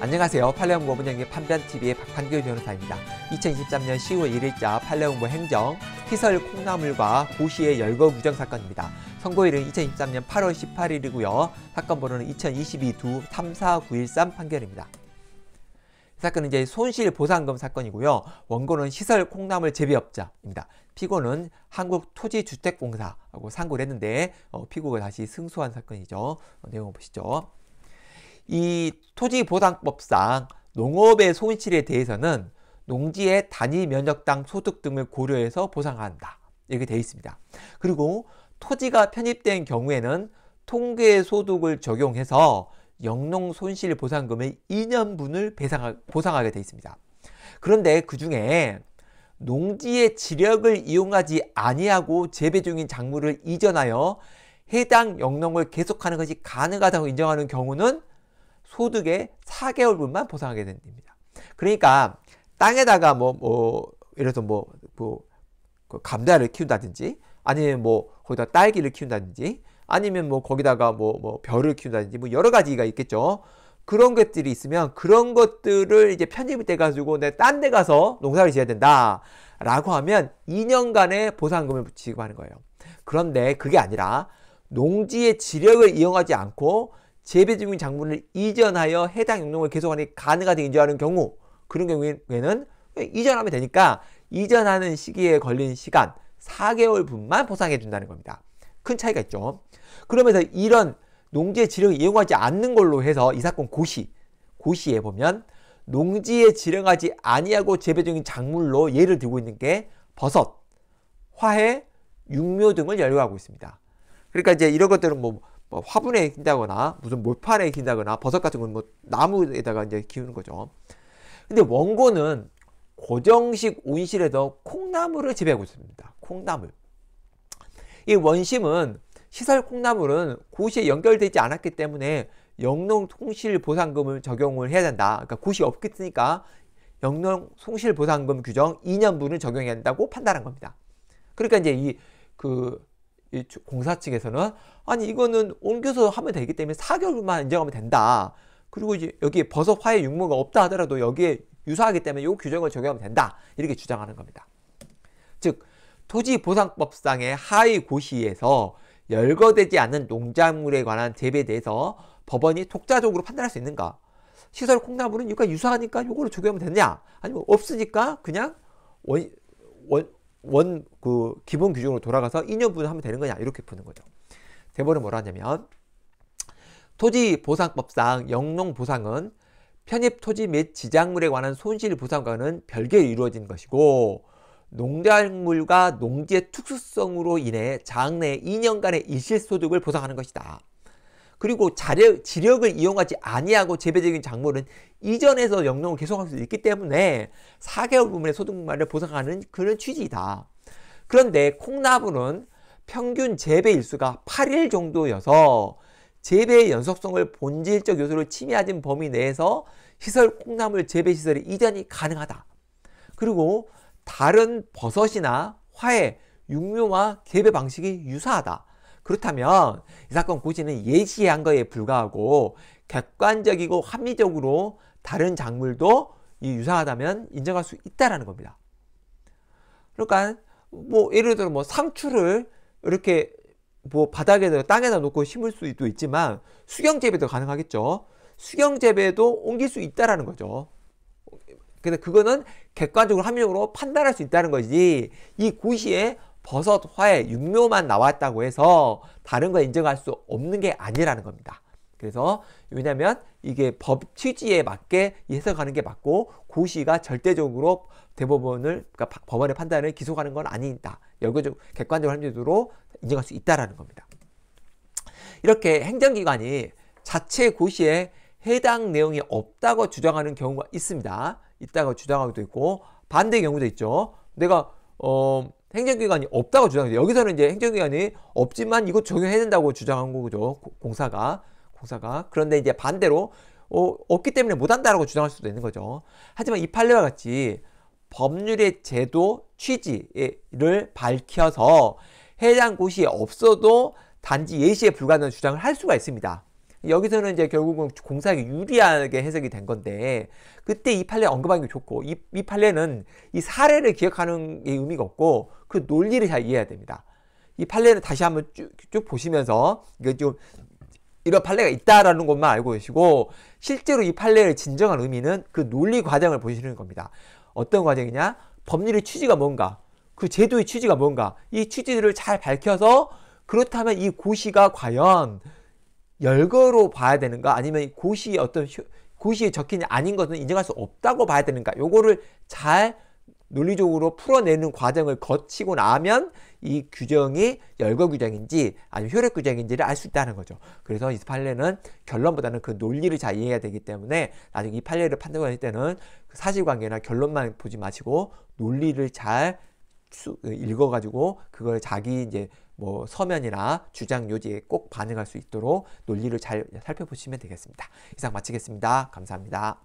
안녕하세요. 팔레옹고 분양의 판변TV의 박판규 변호사입니다. 2023년 10월 1일자 팔레옹고 행정 피설 콩나물과 고시의 열거 규정 사건입니다. 선고일은 2023년 8월 18일이고요. 사건 번호는 2 0 2 2 2 34913 판결입니다. 사건은 이제 손실보상금 사건이고요. 원고는 시설 콩나물 재배업자입니다. 피고는 한국토지주택공사하고 상고를 했는데 어, 피고가 다시 승소한 사건이죠. 어, 내용 을 보시죠. 이 토지보상법상 농업의 손실에 대해서는 농지의 단위 면적당 소득 등을 고려해서 보상한다. 이렇게 되어 있습니다. 그리고 토지가 편입된 경우에는 통계 소득을 적용해서 영농 손실 보상금의 2년분을 배상 하 보상하게 되어 있습니다. 그런데 그 중에 농지의 지력을 이용하지 아니하고 재배 중인 작물을 이전하여 해당 영농을 계속하는 것이 가능하다고 인정하는 경우는 소득의 4개월분만 보상하게 됩니다. 그러니까 땅에다가 뭐, 뭐, 이래서 뭐, 뭐, 그 감자를 키운다든지 아니면 뭐 거기다 딸기를 키운다든지 아니면 뭐 거기다가 뭐, 뭐 별을 키운다든지 뭐 여러 가지가 있겠죠. 그런 것들이 있으면 그런 것들을 이제 편입이 돼가지고 내 딴 데 가서 농사를 지어야 된다. 라고 하면 2년간의 보상금을 지급하는 거예요. 그런데 그게 아니라 농지의 지력을 이용하지 않고 재배 중인 작물을 이전하여 해당 용농을 계속하니 가능하다 인정하는 경우 그런 경우에는 이전하면 되니까 이전하는 시기에 걸린 시간 4개월 분만 보상해 준다는 겁니다. 큰 차이가 있죠. 그러면서 이런 농지의 지령을 이용하지 않는 걸로 해서 이 사건 고시 고시에 보면 농지에 지령하지 아니하고 재배 중인 작물로 예를 들고 있는 게 버섯, 화해, 육묘 등을 연루하고 있습니다. 그러니까 이제 이런 것들은 뭐뭐 화분에 익다거나 무슨 몰판에 익다거나 버섯 같은 건 뭐 나무에다가 이제 키우는 거죠. 근데 원고는 고정식 온실에서 콩나물을 재배하고 있습니다. 콩나물. 이 원심은 시설 콩나물은 고에 연결되지 않았기 때문에 영농 손실 보상금을 적용을 해야 된다. 그러니까 고시 없겠으니까 영농 손실 보상금 규정 2년분을 적용해야 한다고 판단한 겁니다. 그러니까 이제 이그 이 공사 측에서는 아니 이거는 옮겨서 하면 되기 때문에 4개월만 인정하면 된다. 그리고 이제 여기 버섯 화해 육모가 없다 하더라도 여기에 유사하기 때문에 이 규정을 적용하면 된다. 이렇게 주장하는 겁니다. 즉 토지보상법상의 하위 고시에서 열거되지 않은 농작물에 관한 재배에 대해서 법원이 독자적으로 판단할 수 있는가? 시설 콩나물은 이거 유사하니까 이거를 적용하면 되냐? 아니면 없으니까 그냥 원, 원, 원그 기본 규정으로 돌아가서 2년분 하면 되는 거냐 이렇게 푸는 거죠. 대본은 뭐라 하냐면 토지 보상법상 영농 보상은 편입 토지 및 지작물에 관한 손실 보상과는 별개로 이루어진 것이고 농작물과 농지의 특수성으로 인해 장래 2년간의 일실소득을 보상하는 것이다. 그리고 자력, 지력을 이용하지 아니하고 재배적인 작물은 이전에서 영농을 계속할 수 있기 때문에 4개월 부분의 소득만을 보상하는 그런 취지이다. 그런데 콩나물은 평균 재배 일수가 8일 정도여서 재배의 연속성을 본질적 요소로 침해하진 범위 내에서 시설 콩나물 재배 시설의 이전이 가능하다. 그리고 다른 버섯이나 화해, 육묘와 재배 방식이 유사하다. 그렇다면 이 사건 고지는 예시한 거에 불과하고 객관적이고 합리적으로 다른 작물도 유사하다면 인정할 수 있다라는 겁니다. 그러니까 뭐 예를 들어 뭐 상추를 이렇게 뭐바닥에 땅에다 놓고 심을 수도 있지만 수경 재배도 가능하겠죠. 수경 재배도 옮길 수 있다라는 거죠. 근데 그거는 객관적으로 합리적으로 판단할 수 있다는 거지. 이 고시에 버섯, 화에 육묘만 나왔다고 해서 다른 걸 인정할 수 없는 게 아니라는 겁니다. 그래서 왜냐면 하 이게 법 취지에 맞게 해석하는 게 맞고 고시가 절대적으로 대법원을 그러니까 법원의 판단을 기소하는건 아니다. 여기적 객관적 합리적으로 인정할 수 있다라는 겁니다. 이렇게 행정기관이 자체 고시에 해당 내용이 없다고 주장하는 경우가 있습니다. 있다고 주장하기도 있고 반대 경우도 있죠. 내가 어 행정기관이 없다고 주장해요. 여기서는 이제 행정기관이 없지만 이거 적용해야 된다고 주장한 거죠. 공사가. 공사가. 그런데 이제 반대로 어, 없기 때문에 못한다라고 주장할 수도 있는 거죠. 하지만 이 판례와 같이 법률의 제도 취지를 밝혀서 해당 곳이 없어도 단지 예시에 불과한 주장을 할 수가 있습니다. 여기서는 이제 결국은 공사에게 유리하게 해석이 된 건데 그때 이 판례 언급한 게 좋고 이, 이 판례는 이 사례를 기억하는 게 의미가 없고 그 논리를 잘 이해해야 됩니다. 이 판례는 다시 한번 쭉, 쭉 보시면서 이거좀 이런 판례가 있다라는 것만 알고 계시고 실제로 이 판례를 진정한 의미는 그 논리 과정을 보시는 겁니다. 어떤 과정이냐? 법률의 취지가 뭔가? 그 제도의 취지가 뭔가? 이취지들을잘 밝혀서 그렇다면 이 고시가 과연 열거로 봐야 되는가 아니면 고시의 어떤 고시에 적힌 아닌 것은 인정할 수 없다고 봐야 되는가 요거를 잘 논리적으로 풀어내는 과정을 거치고 나면 이 규정이 열거 규정인지 아니면 효력 규정인지를 알 수 있다는 거죠. 그래서 이 판례는 결론보다는 그 논리를 잘 이해해야 되기 때문에 나중에 이 판례를 판단할 때는 그 사실관계나 결론만 보지 마시고 논리를 잘 읽어가지고 그걸 자기 이제 뭐 서면이나 주장 요지에 꼭 반응할 수 있도록 논리를 잘 살펴보시면 되겠습니다. 이상 마치겠습니다. 감사합니다.